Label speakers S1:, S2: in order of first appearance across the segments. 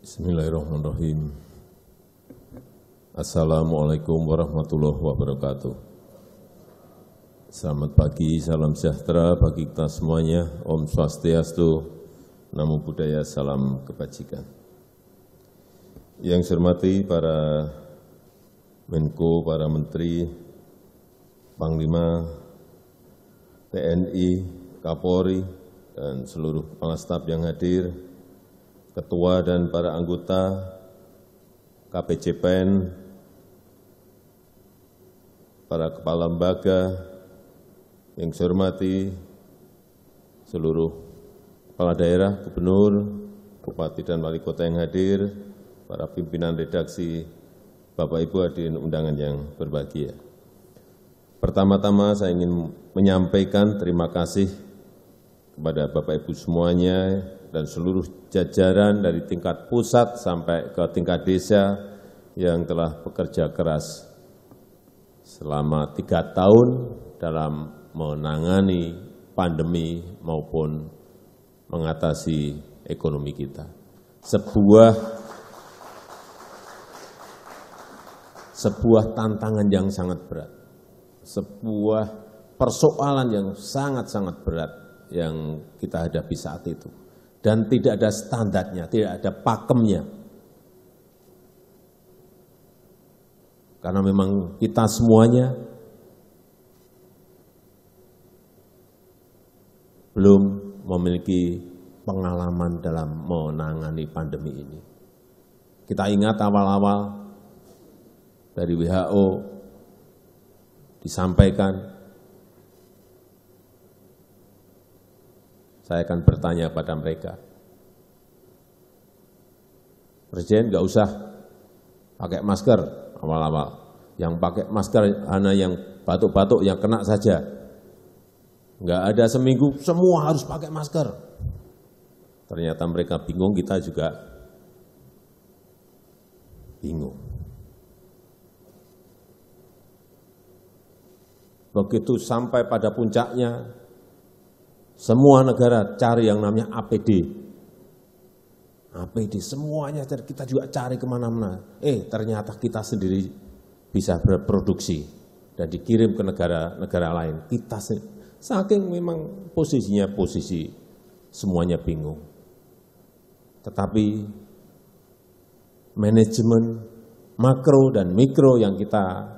S1: Bismillahirrahmanirrahim. Assalamualaikum warahmatullahi wabarakatuh. Selamat pagi, salam sejahtera bagi kita semuanya. Om Swastiastu, Namo Buddhaya, salam kebajikan. Yang saya hormati para Menko, para Menteri, Panglima, TNI, Kapolri, dan seluruh kepala staf yang hadir, ketua dan para anggota KPCPN, para kepala lembaga yang saya hormati, seluruh kepala daerah, gubernur, bupati dan wali kota yang hadir, para pimpinan redaksi, Bapak Ibu hadirin undangan yang berbahagia. Pertama-tama saya ingin menyampaikan terima kasih kepada Bapak Ibu semuanya dan seluruh jajaran dari tingkat pusat sampai ke tingkat desa yang telah bekerja keras selama tiga tahun dalam menangani pandemi maupun mengatasi ekonomi kita. Sebuah sebuah tantangan yang sangat berat, sebuah persoalan yang sangat-sangat berat yang kita hadapi saat itu dan tidak ada standarnya, tidak ada pakemnya. Karena memang kita semuanya belum memiliki pengalaman dalam menangani pandemi ini. Kita ingat awal-awal dari WHO disampaikan saya akan bertanya pada mereka. Presiden nggak usah pakai masker awal-awal. Yang pakai masker hanya yang batuk-batuk yang kena saja. Nggak ada seminggu semua harus pakai masker. Ternyata mereka bingung, kita juga bingung. Begitu sampai pada puncaknya, semua negara cari yang namanya APD. APD semuanya kita juga cari kemana-mana. Eh ternyata kita sendiri bisa berproduksi dan dikirim ke negara-negara lain. Kita saking memang posisinya posisi semuanya bingung. Tetapi manajemen makro dan mikro yang kita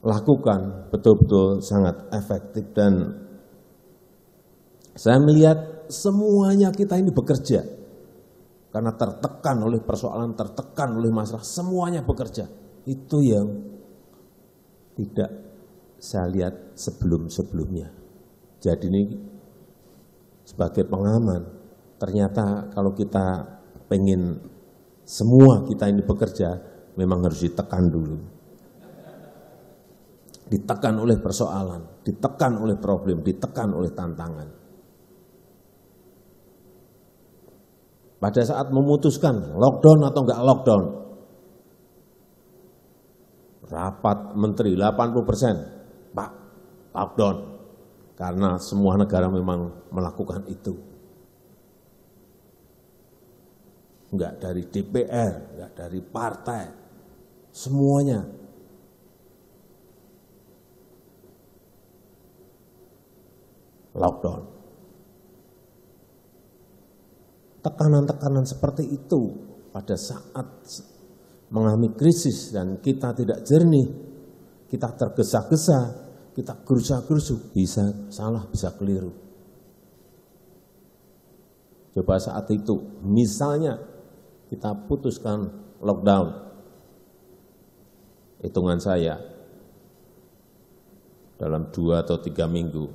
S1: lakukan betul-betul sangat efektif dan saya melihat semuanya kita ini bekerja karena tertekan oleh persoalan, tertekan oleh masalah, semuanya bekerja. Itu yang tidak saya lihat sebelum-sebelumnya. Jadi ini sebagai pengaman, ternyata kalau kita pengen semua kita ini bekerja, memang harus ditekan dulu. Ditekan oleh persoalan, ditekan oleh problem, ditekan oleh tantangan. pada saat memutuskan lockdown atau enggak lockdown. Rapat menteri 80 persen, Pak, lockdown. Karena semua negara memang melakukan itu. Enggak dari DPR, enggak dari partai, semuanya. Lockdown. tekanan-tekanan seperti itu pada saat mengalami krisis dan kita tidak jernih, kita tergesa-gesa, kita gerusa-gerusu, bisa salah, bisa keliru. Coba saat itu, misalnya kita putuskan lockdown, hitungan saya, dalam dua atau tiga minggu,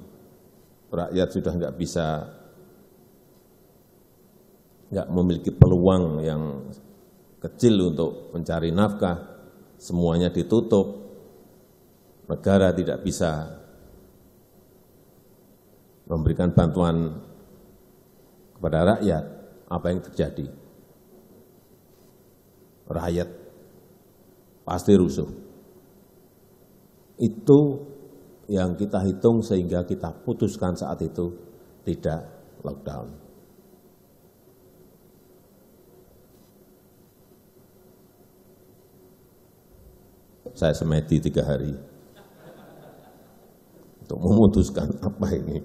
S1: rakyat sudah nggak bisa nggak memiliki peluang yang kecil untuk mencari nafkah, semuanya ditutup, negara tidak bisa memberikan bantuan kepada rakyat, apa yang terjadi? Rakyat pasti rusuh. Itu yang kita hitung sehingga kita putuskan saat itu tidak lockdown. saya semedi tiga hari untuk memutuskan apa ini,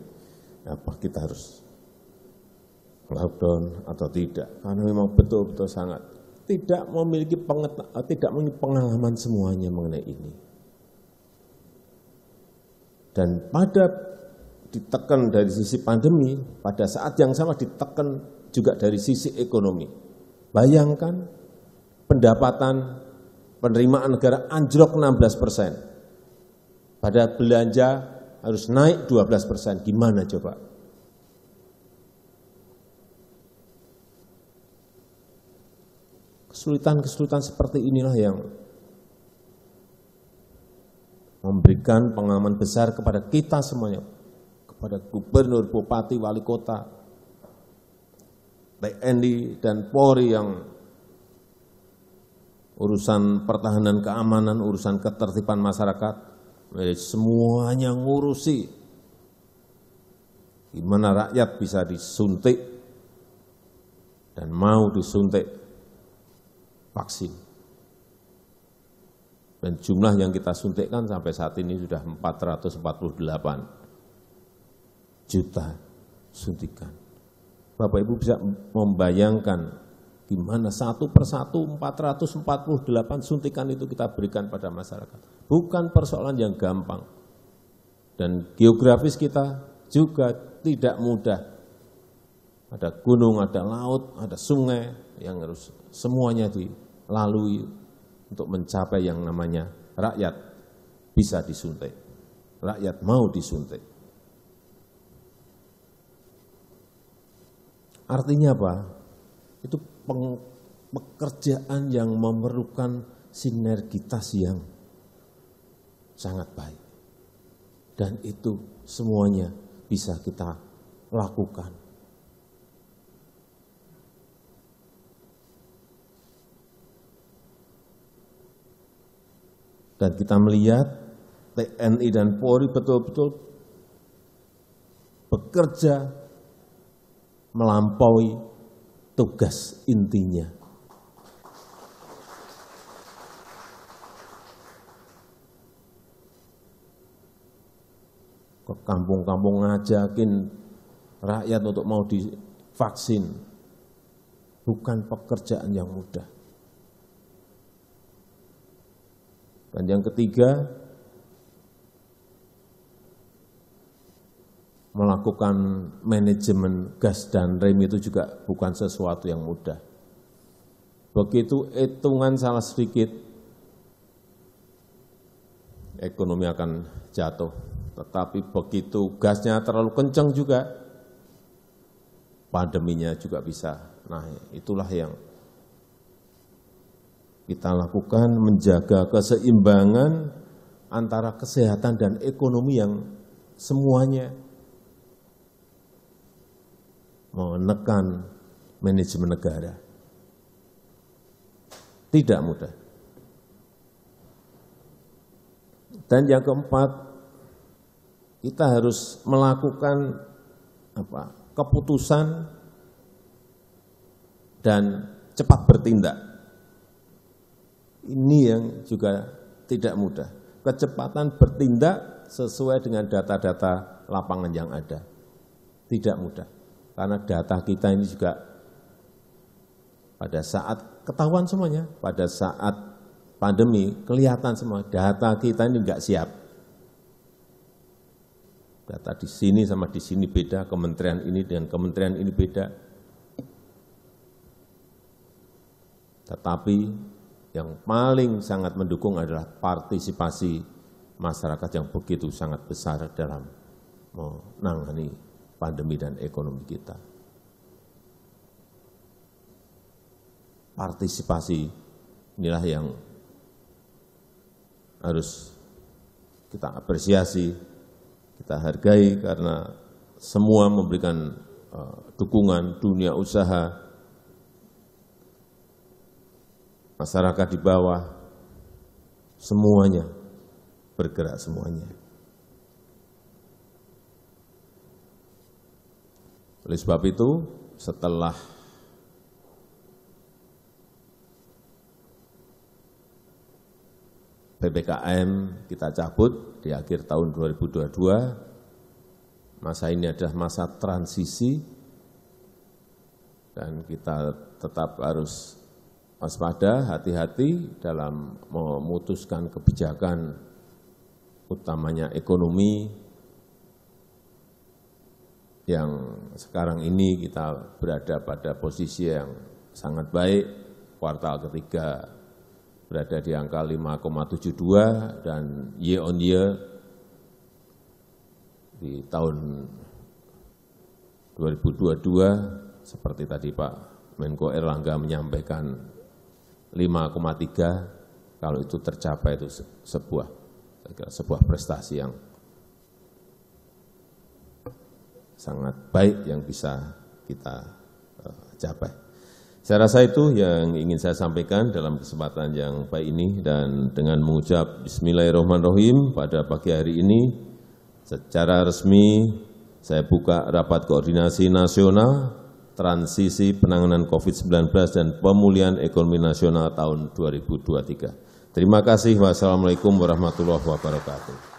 S1: apa kita harus lockdown atau tidak. Karena memang betul-betul sangat tidak memiliki eh, tidak memiliki pengalaman semuanya mengenai ini. Dan pada ditekan dari sisi pandemi, pada saat yang sama ditekan juga dari sisi ekonomi. Bayangkan pendapatan penerimaan negara anjlok 16 persen. Pada belanja harus naik 12 persen. Gimana coba? Kesulitan-kesulitan seperti inilah yang memberikan pengalaman besar kepada kita semuanya, kepada gubernur, bupati, wali kota, TNI dan Polri yang urusan pertahanan keamanan, urusan ketertiban masyarakat, eh, semuanya ngurusi. Gimana rakyat bisa disuntik dan mau disuntik vaksin. Dan jumlah yang kita suntikkan sampai saat ini sudah 448 juta suntikan. Bapak Ibu bisa membayangkan Gimana satu persatu 448 suntikan itu kita berikan pada masyarakat. Bukan persoalan yang gampang. Dan geografis kita juga tidak mudah. Ada gunung, ada laut, ada sungai yang harus semuanya dilalui untuk mencapai yang namanya rakyat bisa disuntik. Rakyat mau disuntik. Artinya apa? Itu pekerjaan yang memerlukan sinergitas yang sangat baik. Dan itu semuanya bisa kita lakukan. Dan kita melihat TNI dan Polri betul-betul bekerja melampaui tugas intinya. Ke kampung-kampung ngajakin rakyat untuk mau divaksin. Bukan pekerjaan yang mudah. Dan yang ketiga, melakukan manajemen gas dan rem itu juga bukan sesuatu yang mudah. Begitu hitungan salah sedikit, ekonomi akan jatuh. Tetapi begitu gasnya terlalu kencang juga, pandeminya juga bisa naik. Itulah yang kita lakukan menjaga keseimbangan antara kesehatan dan ekonomi yang semuanya menekan manajemen negara. Tidak mudah. Dan yang keempat, kita harus melakukan apa? keputusan dan cepat bertindak. Ini yang juga tidak mudah. Kecepatan bertindak sesuai dengan data-data lapangan yang ada. Tidak mudah karena data kita ini juga pada saat ketahuan semuanya, pada saat pandemi kelihatan semua data kita ini enggak siap. Data di sini sama di sini beda, kementerian ini dengan kementerian ini beda. Tetapi yang paling sangat mendukung adalah partisipasi masyarakat yang begitu sangat besar dalam menangani pandemi dan ekonomi kita. Partisipasi inilah yang harus kita apresiasi, kita hargai karena semua memberikan eh, dukungan dunia usaha, masyarakat di bawah, semuanya bergerak semuanya. Oleh sebab itu, setelah PPKM kita cabut di akhir tahun 2022, masa ini adalah masa transisi dan kita tetap harus waspada, hati-hati dalam memutuskan kebijakan utamanya ekonomi, yang sekarang ini kita berada pada posisi yang sangat baik, kuartal ketiga berada di angka 5,72 dan year on year di tahun 2022 seperti tadi Pak Menko Erlangga menyampaikan 5,3 kalau itu tercapai itu sebuah sebuah prestasi yang sangat baik yang bisa kita eh, capai. Saya rasa itu yang ingin saya sampaikan dalam kesempatan yang baik ini dan dengan mengucap Bismillahirrahmanirrahim pada pagi hari ini secara resmi saya buka rapat koordinasi nasional transisi penanganan COVID-19 dan pemulihan ekonomi nasional tahun 2023. Terima kasih. Wassalamualaikum warahmatullahi wabarakatuh.